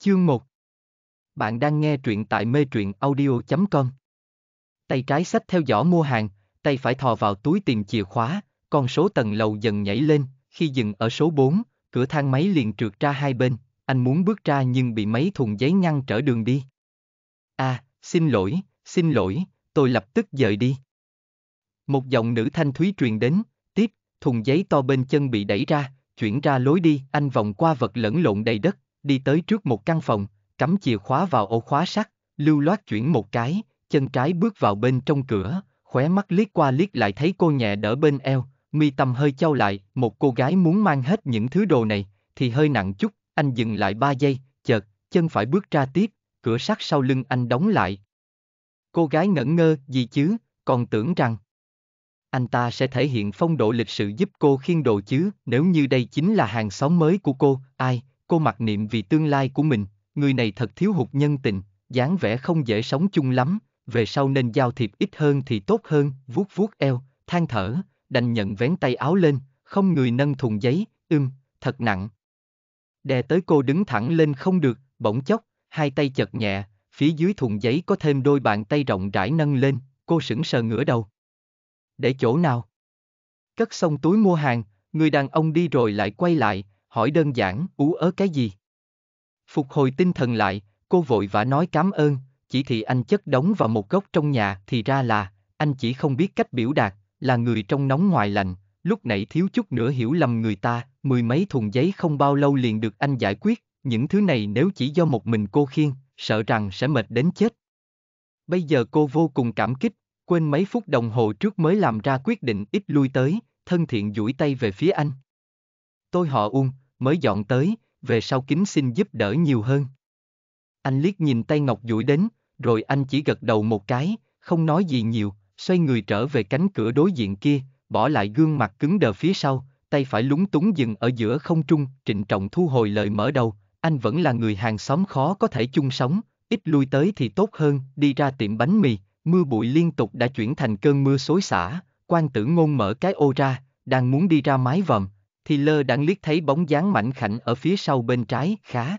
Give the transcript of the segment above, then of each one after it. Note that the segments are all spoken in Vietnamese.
Chương 1 Bạn đang nghe truyện tại mê truyện audio.com Tay trái sách theo dõi mua hàng, tay phải thò vào túi tìm chìa khóa, con số tầng lầu dần nhảy lên, khi dừng ở số 4, cửa thang máy liền trượt ra hai bên, anh muốn bước ra nhưng bị mấy thùng giấy ngăn trở đường đi. À, xin lỗi, xin lỗi, tôi lập tức dời đi. Một giọng nữ thanh thúy truyền đến, tiếp, thùng giấy to bên chân bị đẩy ra, chuyển ra lối đi, anh vòng qua vật lẫn lộn đầy đất, đi tới trước một căn phòng, cắm chìa khóa vào ổ khóa sắt, lưu loát chuyển một cái, chân trái bước vào bên trong cửa, khóe mắt liếc qua liếc lại thấy cô nhẹ đỡ bên eo, mi tâm hơi trao lại, một cô gái muốn mang hết những thứ đồ này, thì hơi nặng chút, anh dừng lại ba giây, chợt, chân phải bước ra tiếp, cửa sắt sau lưng anh đóng lại. Cô gái ngẩn ngơ, gì chứ, còn tưởng rằng anh ta sẽ thể hiện phong độ lịch sự giúp cô khiên đồ chứ, nếu như đây chính là hàng xóm mới của cô, ai, cô mặc niệm vì tương lai của mình, người này thật thiếu hụt nhân tình, dáng vẻ không dễ sống chung lắm, về sau nên giao thiệp ít hơn thì tốt hơn, vuốt vuốt eo, than thở, đành nhận vén tay áo lên, không người nâng thùng giấy, ưm, thật nặng. Đè tới cô đứng thẳng lên không được, bỗng chốc, hai tay chật nhẹ, phía dưới thùng giấy có thêm đôi bàn tay rộng rãi nâng lên, cô sững sờ ngửa đầu. Để chỗ nào? Cất xong túi mua hàng, người đàn ông đi rồi lại quay lại, hỏi đơn giản, ú ớ cái gì? Phục hồi tinh thần lại, cô vội vã nói cảm ơn, chỉ thị anh chất đóng vào một góc trong nhà thì ra là, anh chỉ không biết cách biểu đạt, là người trong nóng ngoài lạnh, lúc nãy thiếu chút nữa hiểu lầm người ta, mười mấy thùng giấy không bao lâu liền được anh giải quyết, những thứ này nếu chỉ do một mình cô khiêng, sợ rằng sẽ mệt đến chết. Bây giờ cô vô cùng cảm kích, quên mấy phút đồng hồ trước mới làm ra quyết định ít lui tới, thân thiện duỗi tay về phía anh tôi họ Uông, mới dọn tới, về sau kính xin giúp đỡ nhiều hơn. Anh liếc nhìn tay Ngọc duỗi đến, rồi anh chỉ gật đầu một cái, không nói gì nhiều, xoay người trở về cánh cửa đối diện kia, bỏ lại gương mặt cứng đờ phía sau, tay phải lúng túng dừng ở giữa không trung, trịnh trọng thu hồi lời mở đầu, anh vẫn là người hàng xóm khó có thể chung sống, ít lui tới thì tốt hơn, đi ra tiệm bánh mì, mưa bụi liên tục đã chuyển thành cơn mưa xối xả, quan tử ngôn mở cái ô ra, đang muốn đi ra mái vòm, thì lơ đãng liếc thấy bóng dáng mảnh khảnh ở phía sau bên trái, khá.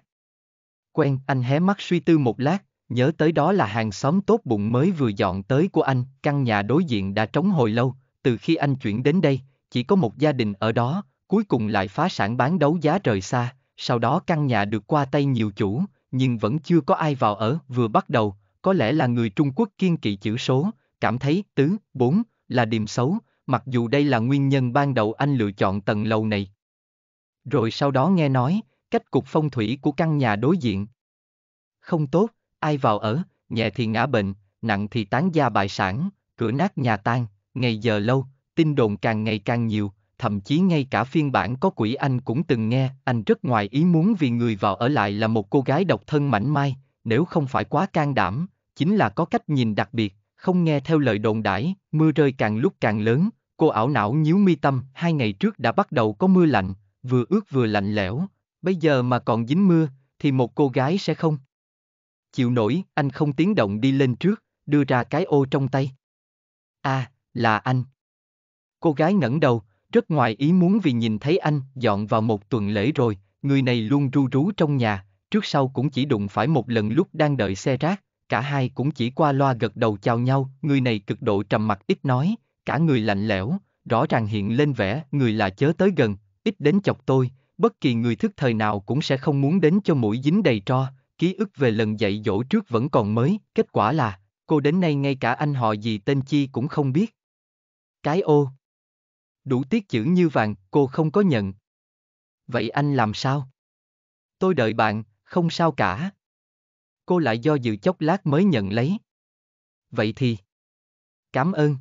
Quen, anh hé mắt suy tư một lát, nhớ tới đó là hàng xóm tốt bụng mới vừa dọn tới của anh, căn nhà đối diện đã trống hồi lâu, từ khi anh chuyển đến đây, chỉ có một gia đình ở đó, cuối cùng lại phá sản bán đấu giá rời xa, sau đó căn nhà được qua tay nhiều chủ, nhưng vẫn chưa có ai vào ở, vừa bắt đầu, có lẽ là người Trung Quốc kiên kỵ chữ số, cảm thấy tứ, bốn là điềm xấu, mặc dù đây là nguyên nhân ban đầu anh lựa chọn tầng lầu này. Rồi sau đó nghe nói, cách cục phong thủy của căn nhà đối diện. Không tốt, ai vào ở, nhẹ thì ngã bệnh, nặng thì tán gia bại sản, cửa nát nhà tan, ngày giờ lâu, tin đồn càng ngày càng nhiều, thậm chí ngay cả phiên bản có quỷ anh cũng từng nghe, anh rất ngoài ý muốn vì người vào ở lại là một cô gái độc thân mảnh mai, nếu không phải quá can đảm, chính là có cách nhìn đặc biệt, không nghe theo lời đồn đãi, mưa rơi càng lúc càng lớn, Cô ảo não nhíu mi tâm, hai ngày trước đã bắt đầu có mưa lạnh, vừa ướt vừa lạnh lẽo, bây giờ mà còn dính mưa, thì một cô gái sẽ không. Chịu nổi, anh không tiếng động đi lên trước, đưa ra cái ô trong tay. À, là anh. Cô gái ngẩng đầu, rất ngoài ý muốn vì nhìn thấy anh dọn vào một tuần lễ rồi, người này luôn ru rú trong nhà, trước sau cũng chỉ đụng phải một lần lúc đang đợi xe rác, cả hai cũng chỉ qua loa gật đầu chào nhau, người này cực độ trầm mặc ít nói, cả người lạnh lẽo, rõ ràng hiện lên vẻ, người là chớ tới gần, ít đến chọc tôi, bất kỳ người thức thời nào cũng sẽ không muốn đến cho mũi dính đầy tro, ký ức về lần dạy dỗ trước vẫn còn mới, kết quả là, cô đến nay ngay cả anh họ gì tên chi cũng không biết. Cái ô. Đủ tiết chữ như vàng, cô không có nhận. Vậy anh làm sao? Tôi đợi bạn, không sao cả. Cô lại do dự chốc lát mới nhận lấy. Vậy thì. Cảm ơn.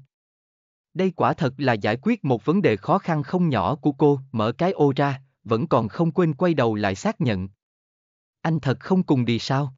Đây quả thật là giải quyết một vấn đề khó khăn không nhỏ của cô, mở cái ô ra, vẫn còn không quên quay đầu lại xác nhận. Anh thật không cùng đi sao?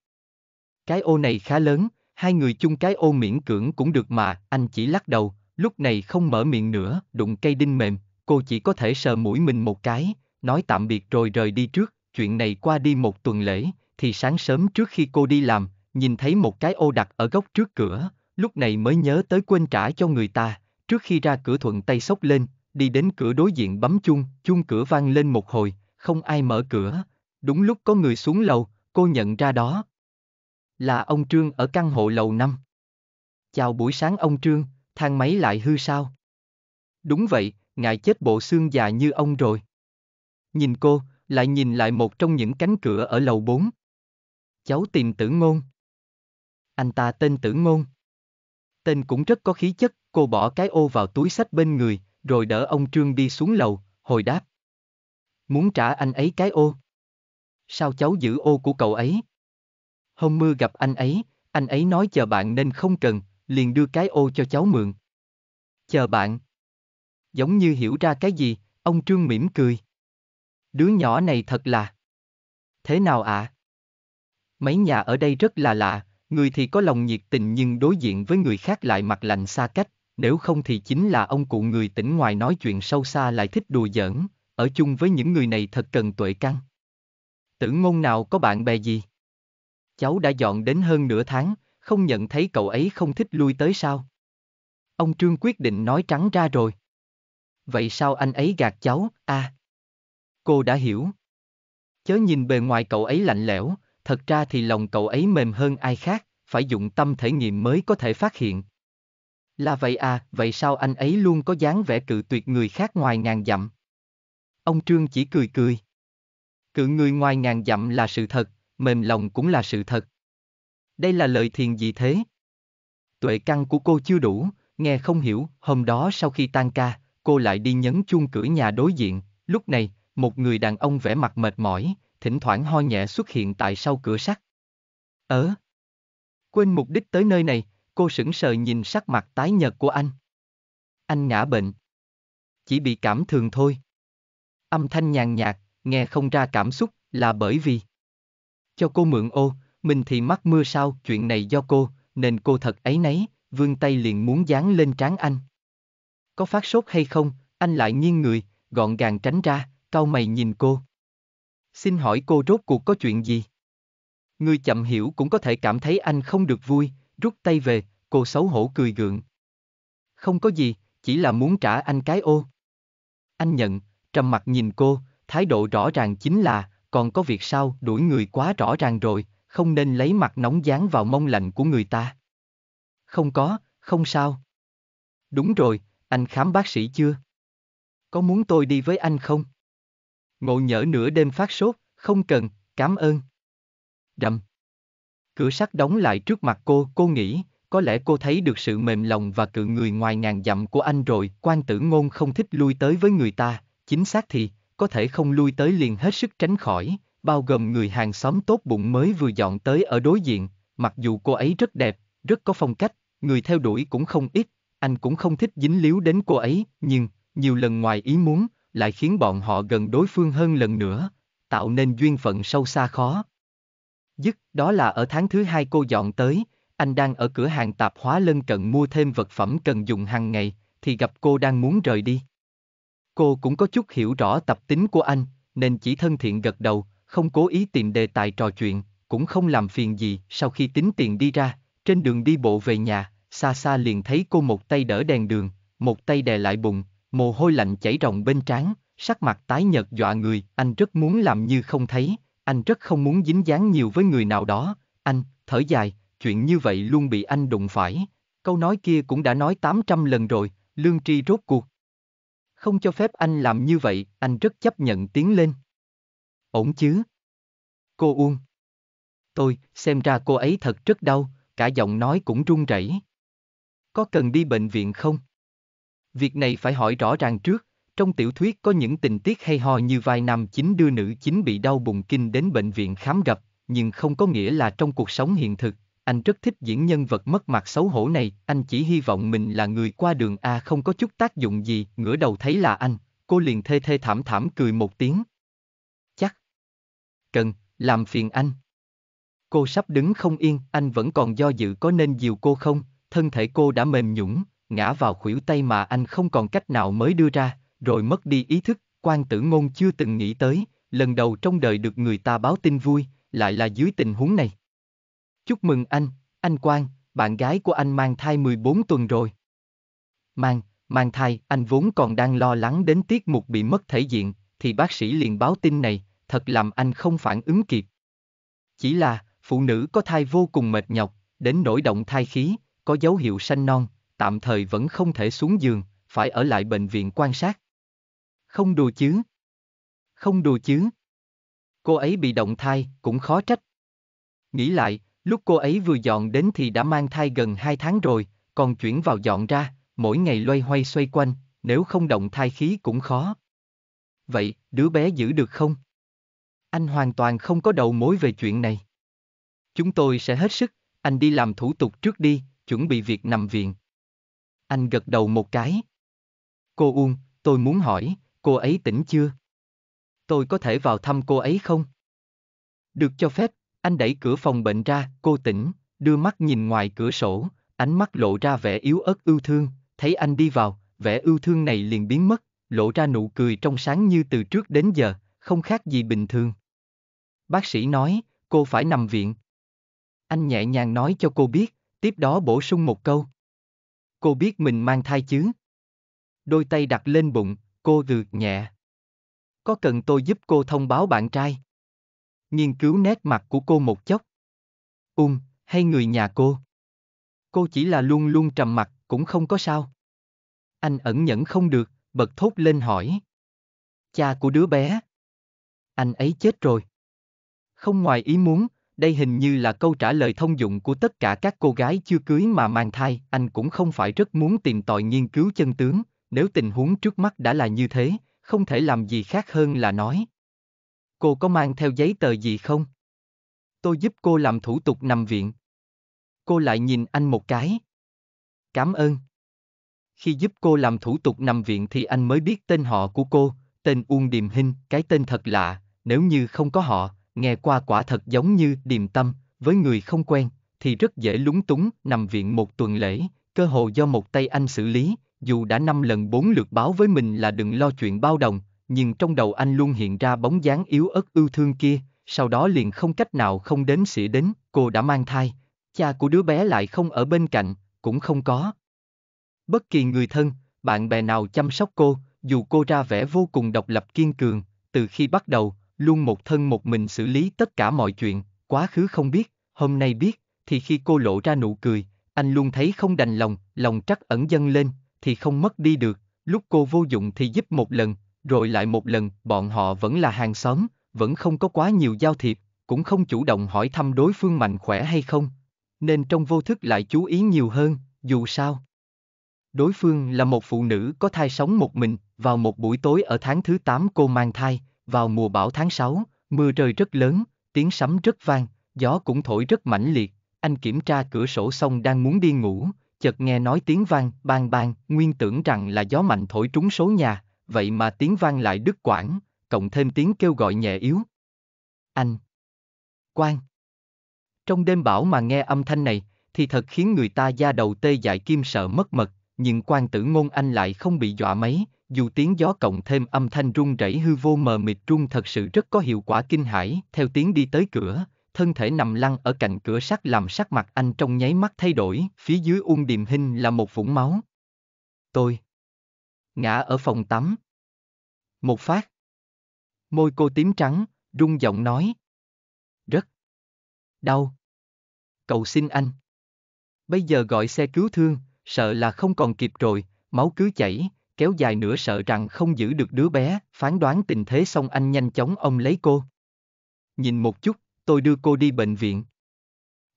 Cái ô này khá lớn, hai người chung cái ô miễn cưỡng cũng được mà, anh chỉ lắc đầu, lúc này không mở miệng nữa, đụng cây đinh mềm, cô chỉ có thể sờ mũi mình một cái, nói tạm biệt rồi rời đi trước, chuyện này qua đi một tuần lễ, thì sáng sớm trước khi cô đi làm, nhìn thấy một cái ô đặt ở góc trước cửa, lúc này mới nhớ tới quên trả cho người ta, Trước khi ra cửa thuận tay sốc lên, đi đến cửa đối diện bấm chuông, chuông cửa vang lên một hồi, không ai mở cửa. Đúng lúc có người xuống lầu, cô nhận ra đó. Là ông Trương ở căn hộ lầu 5. Chào buổi sáng ông Trương, thang máy lại hư sao? Đúng vậy, ngài chết bộ xương già như ông rồi. Nhìn cô, lại nhìn lại một trong những cánh cửa ở lầu 4. Cháu tìm tử ngôn. Anh ta tên tử ngôn. Tên cũng rất có khí chất, Cô bỏ cái ô vào túi sách bên người, rồi đỡ ông Trương đi xuống lầu, hồi đáp. Muốn trả anh ấy cái ô. Sao cháu giữ ô của cậu ấy? Hôm mưa gặp anh ấy, anh ấy nói chờ bạn nên không cần, liền đưa cái ô cho cháu mượn. Chờ bạn. Giống như hiểu ra cái gì, ông Trương mỉm cười. Đứa nhỏ này thật là... Thế nào ạ? À? Mấy nhà ở đây rất là lạ, người thì có lòng nhiệt tình nhưng đối diện với người khác lại mặt lạnh xa cách, nếu không thì chính là ông cụ người tỉnh ngoài nói chuyện sâu xa lại thích đùa giỡn, ở chung với những người này thật cần tuệ căn. Tử ngôn nào có bạn bè gì? Cháu đã dọn đến hơn nửa tháng, không nhận thấy cậu ấy không thích lui tới sao? Ông Trương quyết định nói trắng ra rồi. Vậy sao anh ấy gạt cháu, à? Cô đã hiểu. Chớ nhìn bề ngoài cậu ấy lạnh lẽo, thật ra thì lòng cậu ấy mềm hơn ai khác, phải dụng tâm thể nghiệm mới có thể phát hiện, là vậy à, vậy sao anh ấy luôn có dáng vẻ cự tuyệt người khác ngoài ngàn dặm? Ông Trương chỉ cười cười. Cự người ngoài ngàn dặm là sự thật, mềm lòng cũng là sự thật. Đây là lời thiền gì thế? Tuệ căn của cô chưa đủ, nghe không hiểu, hôm đó sau khi tan ca, cô lại đi nhấn chuông cửa nhà đối diện, lúc này, một người đàn ông vẻ mặt mệt mỏi, thỉnh thoảng ho nhẹ xuất hiện tại sau cửa sắt. Ờ? Quên mục đích tới nơi này, cô sững sờ nhìn sắc mặt tái nhợt của anh. Anh ngã bệnh. Chỉ bị cảm thường thôi. Âm thanh nhàn nhạt, nghe không ra cảm xúc là bởi vì cho cô mượn ô, mình thì mắc mưa sao, chuyện này do cô, nên cô thật ấy nấy, vươn tay liền muốn dán lên trán anh. Có phát sốt hay không, anh lại nghiêng người, gọn gàng tránh ra, cau mày nhìn cô. Xin hỏi cô rốt cuộc có chuyện gì? Người chậm hiểu cũng có thể cảm thấy anh không được vui, Rút tay về, cô xấu hổ cười gượng. Không có gì, chỉ là muốn trả anh cái ô. Anh nhận, trầm mặt nhìn cô, thái độ rõ ràng chính là, còn có việc sao đuổi người quá rõ ràng rồi, không nên lấy mặt nóng dán vào mông lạnh của người ta. Không có, không sao. Đúng rồi, anh khám bác sĩ chưa? Có muốn tôi đi với anh không? Ngộ nhỡ nửa đêm phát sốt, không cần, cảm ơn. Rầm. Cửa sắt đóng lại trước mặt cô, cô nghĩ, có lẽ cô thấy được sự mềm lòng và cự người ngoài ngàn dặm của anh rồi, quan tử ngôn không thích lui tới với người ta, chính xác thì, có thể không lui tới liền hết sức tránh khỏi, bao gồm người hàng xóm tốt bụng mới vừa dọn tới ở đối diện, mặc dù cô ấy rất đẹp, rất có phong cách, người theo đuổi cũng không ít, anh cũng không thích dính líu đến cô ấy, nhưng, nhiều lần ngoài ý muốn, lại khiến bọn họ gần đối phương hơn lần nữa, tạo nên duyên phận sâu xa khó, Dứt, đó là ở tháng thứ hai cô dọn tới, anh đang ở cửa hàng tạp hóa lân cận mua thêm vật phẩm cần dùng hàng ngày, thì gặp cô đang muốn rời đi. Cô cũng có chút hiểu rõ tập tính của anh, nên chỉ thân thiện gật đầu, không cố ý tìm đề tài trò chuyện, cũng không làm phiền gì. Sau khi tính tiền đi ra, trên đường đi bộ về nhà, xa xa liền thấy cô một tay đỡ đèn đường, một tay đè lại bụng, mồ hôi lạnh chảy ròng bên trán, sắc mặt tái nhợt dọa người, anh rất muốn làm như không thấy, anh rất không muốn dính dáng nhiều với người nào đó, anh, thở dài, chuyện như vậy luôn bị anh đụng phải, câu nói kia cũng đã nói 800 lần rồi, lương tri rốt cuộc. Không cho phép anh làm như vậy, anh rất chấp nhận tiến lên. Ổn chứ? Cô Uông. Tôi, xem ra cô ấy thật rất đau, cả giọng nói cũng run rẩy. Có cần đi bệnh viện không? Việc này phải hỏi rõ ràng trước, trong tiểu thuyết có những tình tiết hay ho như vai nam chính đưa nữ chính bị đau bụng kinh đến bệnh viện khám gặp, nhưng không có nghĩa là trong cuộc sống hiện thực, anh rất thích diễn nhân vật mất mặt xấu hổ này, anh chỉ hy vọng mình là người qua đường A không có chút tác dụng gì, ngửa đầu thấy là anh, cô liền thê thê thảm thảm cười một tiếng. Chắc. Cần, làm phiền anh. Cô sắp đứng không yên, anh vẫn còn do dự có nên dìu cô không, thân thể cô đã mềm nhũng, ngã vào khuỷu tay mà anh không còn cách nào mới đưa ra rồi mất đi ý thức, quan tử ngôn chưa từng nghĩ tới, lần đầu trong đời được người ta báo tin vui, lại là dưới tình huống này. Chúc mừng anh, anh Quang, bạn gái của anh mang thai 14 tuần rồi. Mang, mang thai, anh vốn còn đang lo lắng đến tiết mục bị mất thể diện, thì bác sĩ liền báo tin này, thật làm anh không phản ứng kịp. Chỉ là, phụ nữ có thai vô cùng mệt nhọc, đến nổi động thai khí, có dấu hiệu sanh non, tạm thời vẫn không thể xuống giường, phải ở lại bệnh viện quan sát. Không đùa chứ. Không đùa chứ. Cô ấy bị động thai, cũng khó trách. Nghĩ lại, lúc cô ấy vừa dọn đến thì đã mang thai gần 2 tháng rồi, còn chuyển vào dọn ra, mỗi ngày loay hoay xoay quanh, nếu không động thai khí cũng khó. Vậy, đứa bé giữ được không? Anh hoàn toàn không có đầu mối về chuyện này. Chúng tôi sẽ hết sức, anh đi làm thủ tục trước đi, chuẩn bị việc nằm viện. Anh gật đầu một cái. Cô Uông, tôi muốn hỏi, Cô ấy tỉnh chưa? Tôi có thể vào thăm cô ấy không? Được cho phép, anh đẩy cửa phòng bệnh ra, cô tỉnh, đưa mắt nhìn ngoài cửa sổ, ánh mắt lộ ra vẻ yếu ớt ưu thương, thấy anh đi vào, vẻ ưu thương này liền biến mất, lộ ra nụ cười trong sáng như từ trước đến giờ, không khác gì bình thường. Bác sĩ nói, cô phải nằm viện. Anh nhẹ nhàng nói cho cô biết, tiếp đó bổ sung một câu. Cô biết mình mang thai chứ? Đôi tay đặt lên bụng, Cô được nhẹ. Có cần tôi giúp cô thông báo bạn trai? Nghiên cứu nét mặt của cô một chốc. Ung, um, hay người nhà cô? Cô chỉ là luôn luôn trầm mặt, cũng không có sao. Anh ẩn nhẫn không được, bật thốt lên hỏi. Cha của đứa bé. Anh ấy chết rồi. Không ngoài ý muốn, đây hình như là câu trả lời thông dụng của tất cả các cô gái chưa cưới mà mang thai, anh cũng không phải rất muốn tìm tòi nghiên cứu chân tướng, nếu tình huống trước mắt đã là như thế, không thể làm gì khác hơn là nói. Cô có mang theo giấy tờ gì không? Tôi giúp cô làm thủ tục nằm viện. Cô lại nhìn anh một cái. Cảm ơn. Khi giúp cô làm thủ tục nằm viện thì anh mới biết tên họ của cô, tên Uông Điềm Hinh, cái tên thật lạ, nếu như không có họ, nghe qua quả thật giống như điềm tâm, với người không quen, thì rất dễ lúng túng, nằm viện một tuần lễ, cơ hồ do một tay anh xử lý, dù đã năm lần bốn lượt báo với mình là đừng lo chuyện bao đồng, nhưng trong đầu anh luôn hiện ra bóng dáng yếu ớt ưu thương kia, sau đó liền không cách nào không đến xỉa đến, cô đã mang thai, cha của đứa bé lại không ở bên cạnh, cũng không có. Bất kỳ người thân, bạn bè nào chăm sóc cô, dù cô ra vẻ vô cùng độc lập kiên cường, từ khi bắt đầu, luôn một thân một mình xử lý tất cả mọi chuyện, quá khứ không biết, hôm nay biết, thì khi cô lộ ra nụ cười, anh luôn thấy không đành lòng, lòng trắc ẩn dâng lên, thì không mất đi được, lúc cô vô dụng thì giúp một lần, rồi lại một lần, bọn họ vẫn là hàng xóm, vẫn không có quá nhiều giao thiệp, cũng không chủ động hỏi thăm đối phương mạnh khỏe hay không, nên trong vô thức lại chú ý nhiều hơn, dù sao. Đối phương là một phụ nữ có thai sống một mình, vào một buổi tối ở tháng thứ 8 cô mang thai, vào mùa bão tháng 6, mưa trời rất lớn, tiếng sấm rất vang, gió cũng thổi rất mãnh liệt, anh kiểm tra cửa sổ xong đang muốn đi ngủ, chợt nghe nói tiếng vang, bang bang, nguyên tưởng rằng là gió mạnh thổi trúng số nhà, vậy mà tiếng vang lại đứt quãng, cộng thêm tiếng kêu gọi nhẹ yếu. Anh! Quang! Trong đêm bão mà nghe âm thanh này, thì thật khiến người ta da đầu tê dại kim sợ mất mật, nhưng quan tử ngôn anh lại không bị dọa mấy, dù tiếng gió cộng thêm âm thanh rung rẩy hư vô mờ mịt rung thật sự rất có hiệu quả kinh hãi, theo tiếng đi tới cửa, thân thể nằm lăn ở cạnh cửa sắt làm sắc mặt anh trong nháy mắt thay đổi, phía dưới ung điềm hình là một vũng máu. Tôi ngã ở phòng tắm. Một phát. Môi cô tím trắng, rung giọng nói. Rất đau. Cầu xin anh. Bây giờ gọi xe cứu thương, sợ là không còn kịp rồi, máu cứ chảy, kéo dài nữa sợ rằng không giữ được đứa bé, phán đoán tình thế xong anh nhanh chóng ông lấy cô. Nhìn một chút, tôi đưa cô đi bệnh viện.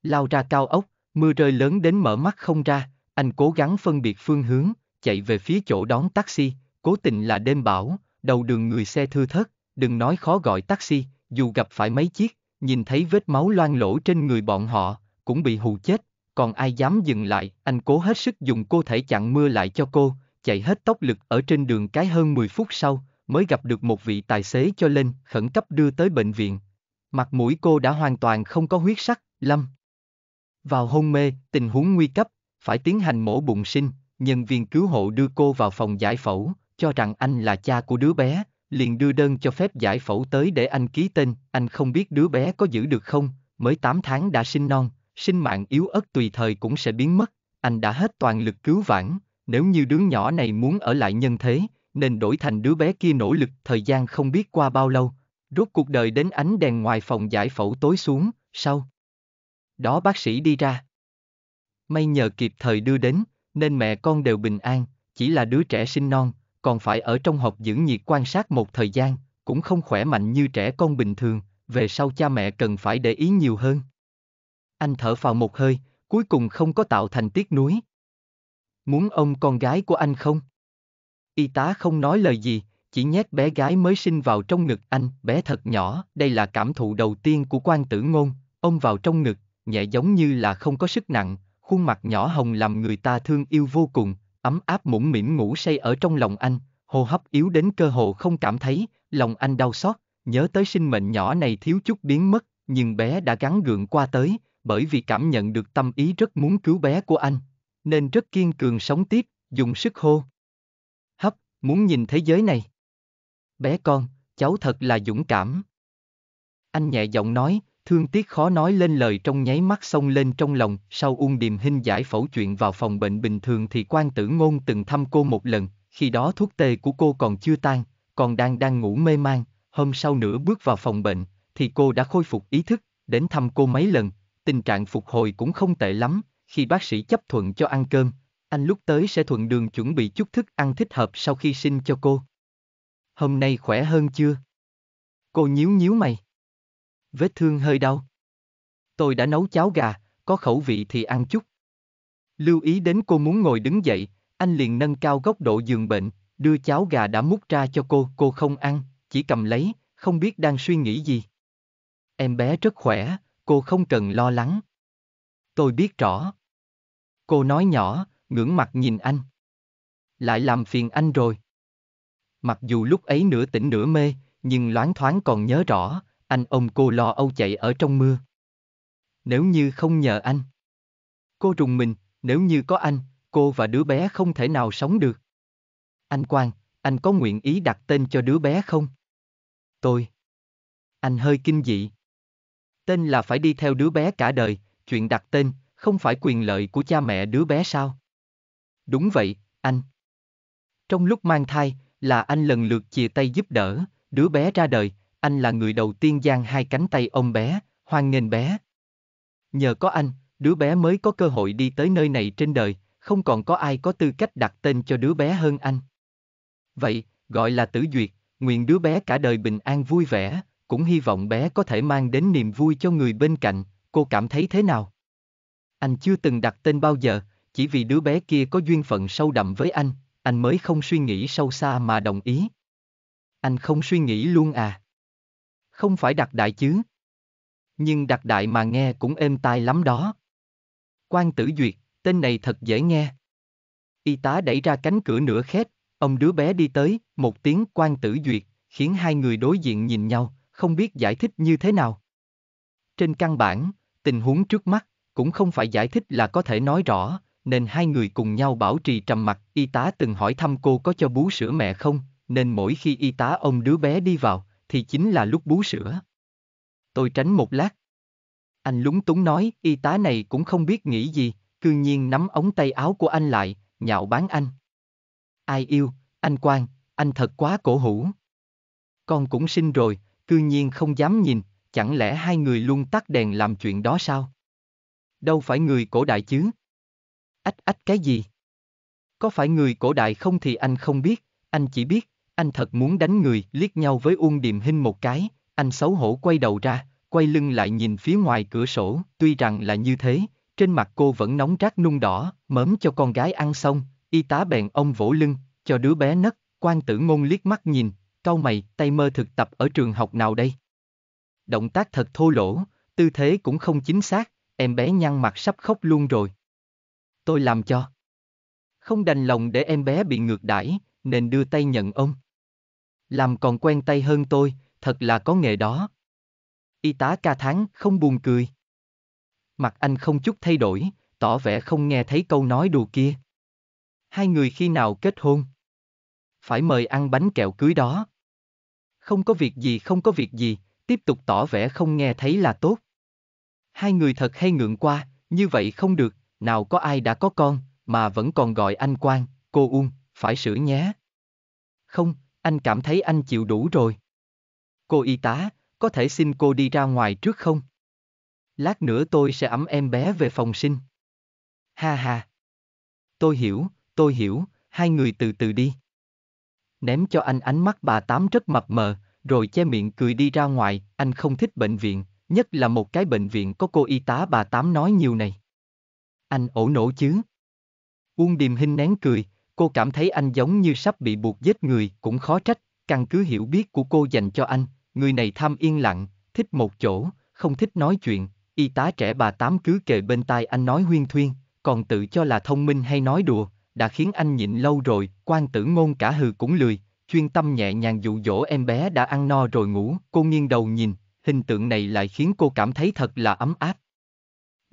Lao ra cao ốc, mưa rơi lớn đến mở mắt không ra, anh cố gắng phân biệt phương hướng, chạy về phía chỗ đón taxi, cố tình là đêm bão, đầu đường người xe thưa thớt, đừng nói khó gọi taxi, dù gặp phải mấy chiếc, nhìn thấy vết máu loang lỗ trên người bọn họ, cũng bị hù chết, còn ai dám dừng lại, anh cố hết sức dùng cô thể chặn mưa lại cho cô, chạy hết tốc lực ở trên đường cái hơn 10 phút sau, mới gặp được một vị tài xế cho lên khẩn cấp đưa tới bệnh viện, mặt mũi cô đã hoàn toàn không có huyết sắc, lâm. Vào hôn mê, tình huống nguy cấp, phải tiến hành mổ bụng sinh, nhân viên cứu hộ đưa cô vào phòng giải phẫu, cho rằng anh là cha của đứa bé, liền đưa đơn cho phép giải phẫu tới để anh ký tên, anh không biết đứa bé có giữ được không, mới 8 tháng đã sinh non, sinh mạng yếu ớt tùy thời cũng sẽ biến mất, anh đã hết toàn lực cứu vãn, nếu như đứa nhỏ này muốn ở lại nhân thế, nên đổi thành đứa bé kia nỗ lực thời gian không biết qua bao lâu, Rốt cuộc đời đến ánh đèn ngoài phòng giải phẫu tối xuống, sau. Đó bác sĩ đi ra. May nhờ kịp thời đưa đến, nên mẹ con đều bình an, chỉ là đứa trẻ sinh non, còn phải ở trong hộp giữ nhiệt quan sát một thời gian, cũng không khỏe mạnh như trẻ con bình thường, về sau cha mẹ cần phải để ý nhiều hơn. Anh thở vào một hơi, cuối cùng không có tạo thành tiếc nuối. Muốn ông con gái của anh không? Y tá không nói lời gì, chỉ nhét bé gái mới sinh vào trong ngực anh, bé thật nhỏ, đây là cảm thụ đầu tiên của quan tử ngôn, ông vào trong ngực, nhẹ giống như là không có sức nặng, khuôn mặt nhỏ hồng làm người ta thương yêu vô cùng, ấm áp mũm mỉm ngủ say ở trong lòng anh, hô hấp yếu đến cơ hồ không cảm thấy, lòng anh đau xót, nhớ tới sinh mệnh nhỏ này thiếu chút biến mất, nhưng bé đã gắn gượng qua tới, bởi vì cảm nhận được tâm ý rất muốn cứu bé của anh, nên rất kiên cường sống tiếp, dùng sức hô. Hấp, muốn nhìn thế giới này bé con, cháu thật là dũng cảm. Anh nhẹ giọng nói, thương tiếc khó nói lên lời trong nháy mắt xông lên trong lòng, sau ung điềm hình giải phẫu chuyện vào phòng bệnh bình thường thì quan tử ngôn từng thăm cô một lần, khi đó thuốc tê của cô còn chưa tan, còn đang đang ngủ mê man, hôm sau nửa bước vào phòng bệnh, thì cô đã khôi phục ý thức, đến thăm cô mấy lần, tình trạng phục hồi cũng không tệ lắm, khi bác sĩ chấp thuận cho ăn cơm, anh lúc tới sẽ thuận đường chuẩn bị chút thức ăn thích hợp sau khi sinh cho cô hôm nay khỏe hơn chưa? Cô nhíu nhíu mày. Vết thương hơi đau. Tôi đã nấu cháo gà, có khẩu vị thì ăn chút. Lưu ý đến cô muốn ngồi đứng dậy, anh liền nâng cao góc độ giường bệnh, đưa cháo gà đã múc ra cho cô, cô không ăn, chỉ cầm lấy, không biết đang suy nghĩ gì. Em bé rất khỏe, cô không cần lo lắng. Tôi biết rõ. Cô nói nhỏ, ngưỡng mặt nhìn anh. Lại làm phiền anh rồi. Mặc dù lúc ấy nửa tỉnh nửa mê, nhưng loáng thoáng còn nhớ rõ, anh ôm cô lo âu chạy ở trong mưa. Nếu như không nhờ anh. Cô rùng mình, nếu như có anh, cô và đứa bé không thể nào sống được. Anh Quang, anh có nguyện ý đặt tên cho đứa bé không? Tôi. Anh hơi kinh dị. Tên là phải đi theo đứa bé cả đời, chuyện đặt tên, không phải quyền lợi của cha mẹ đứa bé sao? Đúng vậy, anh. Trong lúc mang thai, là anh lần lượt chia tay giúp đỡ, đứa bé ra đời, anh là người đầu tiên giang hai cánh tay ông bé, hoan nghênh bé. Nhờ có anh, đứa bé mới có cơ hội đi tới nơi này trên đời, không còn có ai có tư cách đặt tên cho đứa bé hơn anh. Vậy, gọi là tử duyệt, nguyện đứa bé cả đời bình an vui vẻ, cũng hy vọng bé có thể mang đến niềm vui cho người bên cạnh, cô cảm thấy thế nào? Anh chưa từng đặt tên bao giờ, chỉ vì đứa bé kia có duyên phận sâu đậm với anh, anh mới không suy nghĩ sâu xa mà đồng ý. Anh không suy nghĩ luôn à? Không phải đặt đại chứ. Nhưng đặt đại mà nghe cũng êm tai lắm đó. Quan tử duyệt, tên này thật dễ nghe. Y tá đẩy ra cánh cửa nửa khép, ông đứa bé đi tới, một tiếng quan tử duyệt, khiến hai người đối diện nhìn nhau, không biết giải thích như thế nào. Trên căn bản, tình huống trước mắt, cũng không phải giải thích là có thể nói rõ, nên hai người cùng nhau bảo trì trầm mặc. Y tá từng hỏi thăm cô có cho bú sữa mẹ không, nên mỗi khi y tá ông đứa bé đi vào, thì chính là lúc bú sữa. Tôi tránh một lát. Anh lúng túng nói, y tá này cũng không biết nghĩ gì, cư nhiên nắm ống tay áo của anh lại, nhạo bán anh. Ai yêu, anh Quang, anh thật quá cổ hủ. Con cũng sinh rồi, cư nhiên không dám nhìn, chẳng lẽ hai người luôn tắt đèn làm chuyện đó sao? Đâu phải người cổ đại chứ? Ách ách cái gì? Có phải người cổ đại không thì anh không biết, anh chỉ biết, anh thật muốn đánh người liếc nhau với Uông Điềm Hinh một cái, anh xấu hổ quay đầu ra, quay lưng lại nhìn phía ngoài cửa sổ, tuy rằng là như thế, trên mặt cô vẫn nóng rát nung đỏ, mớm cho con gái ăn xong, y tá bèn ông vỗ lưng, cho đứa bé nấc, quan tử ngôn liếc mắt nhìn, cau mày, tay mơ thực tập ở trường học nào đây? Động tác thật thô lỗ, tư thế cũng không chính xác, em bé nhăn mặt sắp khóc luôn rồi tôi làm cho. Không đành lòng để em bé bị ngược đãi, nên đưa tay nhận ông. Làm còn quen tay hơn tôi, thật là có nghề đó. Y tá ca tháng không buồn cười. Mặt anh không chút thay đổi, tỏ vẻ không nghe thấy câu nói đùa kia. Hai người khi nào kết hôn? Phải mời ăn bánh kẹo cưới đó. Không có việc gì không có việc gì, tiếp tục tỏ vẻ không nghe thấy là tốt. Hai người thật hay ngượng qua, như vậy không được nào có ai đã có con, mà vẫn còn gọi anh Quang, cô Uông, phải sửa nhé. Không, anh cảm thấy anh chịu đủ rồi. Cô y tá, có thể xin cô đi ra ngoài trước không? Lát nữa tôi sẽ ấm em bé về phòng sinh. Ha ha. Tôi hiểu, tôi hiểu, hai người từ từ đi. Ném cho anh ánh mắt bà Tám rất mập mờ, rồi che miệng cười đi ra ngoài, anh không thích bệnh viện, nhất là một cái bệnh viện có cô y tá bà Tám nói nhiều này. Anh ổn nổ chứ? Uông Điềm Hinh nén cười, cô cảm thấy anh giống như sắp bị buộc giết người, cũng khó trách, căn cứ hiểu biết của cô dành cho anh, người này tham yên lặng, thích một chỗ, không thích nói chuyện, y tá trẻ bà tám cứ kề bên tai anh nói huyên thuyên, còn tự cho là thông minh hay nói đùa, đã khiến anh nhịn lâu rồi, quan tử ngôn cả hừ cũng lười, chuyên tâm nhẹ nhàng dụ dỗ em bé đã ăn no rồi ngủ, cô nghiêng đầu nhìn, hình tượng này lại khiến cô cảm thấy thật là ấm áp,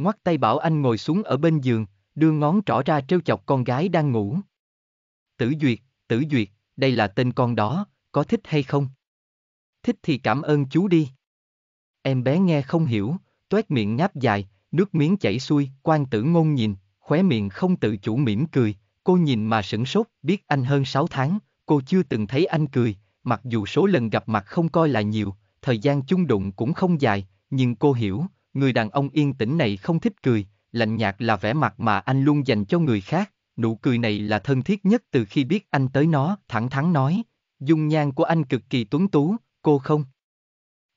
ngoắt tay bảo anh ngồi xuống ở bên giường, đưa ngón trỏ ra trêu chọc con gái đang ngủ. Tử Duyệt, Tử Duyệt, đây là tên con đó, có thích hay không? Thích thì cảm ơn chú đi. Em bé nghe không hiểu, tuét miệng ngáp dài, nước miếng chảy xuôi, quan tử ngôn nhìn, khóe miệng không tự chủ mỉm cười, cô nhìn mà sửng sốt, biết anh hơn 6 tháng, cô chưa từng thấy anh cười, mặc dù số lần gặp mặt không coi là nhiều, thời gian chung đụng cũng không dài, nhưng cô hiểu, Người đàn ông yên tĩnh này không thích cười, lạnh nhạt là vẻ mặt mà anh luôn dành cho người khác, nụ cười này là thân thiết nhất từ khi biết anh tới nó, thẳng thắn nói, dung nhan của anh cực kỳ tuấn tú, cô không?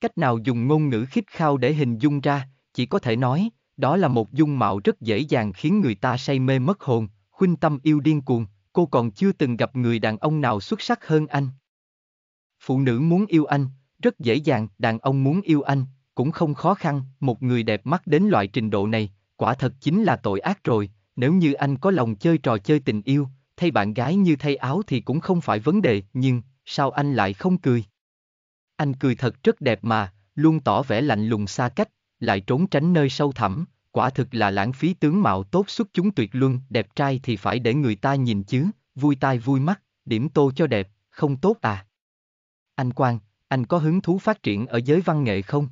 Cách nào dùng ngôn ngữ khít khao để hình dung ra, chỉ có thể nói, đó là một dung mạo rất dễ dàng khiến người ta say mê mất hồn, khuynh tâm yêu điên cuồng, cô còn chưa từng gặp người đàn ông nào xuất sắc hơn anh. Phụ nữ muốn yêu anh, rất dễ dàng, đàn ông muốn yêu anh, cũng không khó khăn, một người đẹp mắt đến loại trình độ này, quả thật chính là tội ác rồi, nếu như anh có lòng chơi trò chơi tình yêu, thay bạn gái như thay áo thì cũng không phải vấn đề, nhưng, sao anh lại không cười? Anh cười thật rất đẹp mà, luôn tỏ vẻ lạnh lùng xa cách, lại trốn tránh nơi sâu thẳm, quả thực là lãng phí tướng mạo tốt xuất chúng tuyệt luân, đẹp trai thì phải để người ta nhìn chứ, vui tai vui mắt, điểm tô cho đẹp, không tốt à. Anh Quang, anh có hứng thú phát triển ở giới văn nghệ không?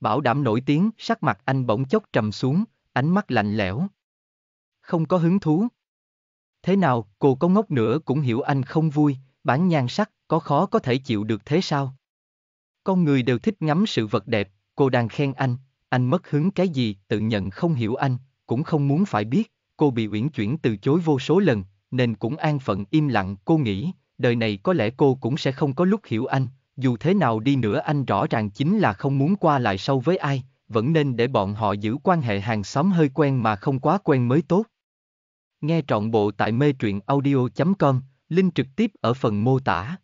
Bảo đảm nổi tiếng, sắc mặt anh bỗng chốc trầm xuống, ánh mắt lạnh lẽo. Không có hứng thú. Thế nào, cô có ngốc nữa cũng hiểu anh không vui, bản nhan sắc, có khó có thể chịu được thế sao? Con người đều thích ngắm sự vật đẹp, cô đang khen anh, anh mất hứng cái gì, tự nhận không hiểu anh, cũng không muốn phải biết, cô bị uyển chuyển từ chối vô số lần, nên cũng an phận im lặng, cô nghĩ, đời này có lẽ cô cũng sẽ không có lúc hiểu anh, dù thế nào đi nữa anh rõ ràng chính là không muốn qua lại sâu với ai, vẫn nên để bọn họ giữ quan hệ hàng xóm hơi quen mà không quá quen mới tốt. Nghe trọn bộ tại mê truyện audio.com, link trực tiếp ở phần mô tả.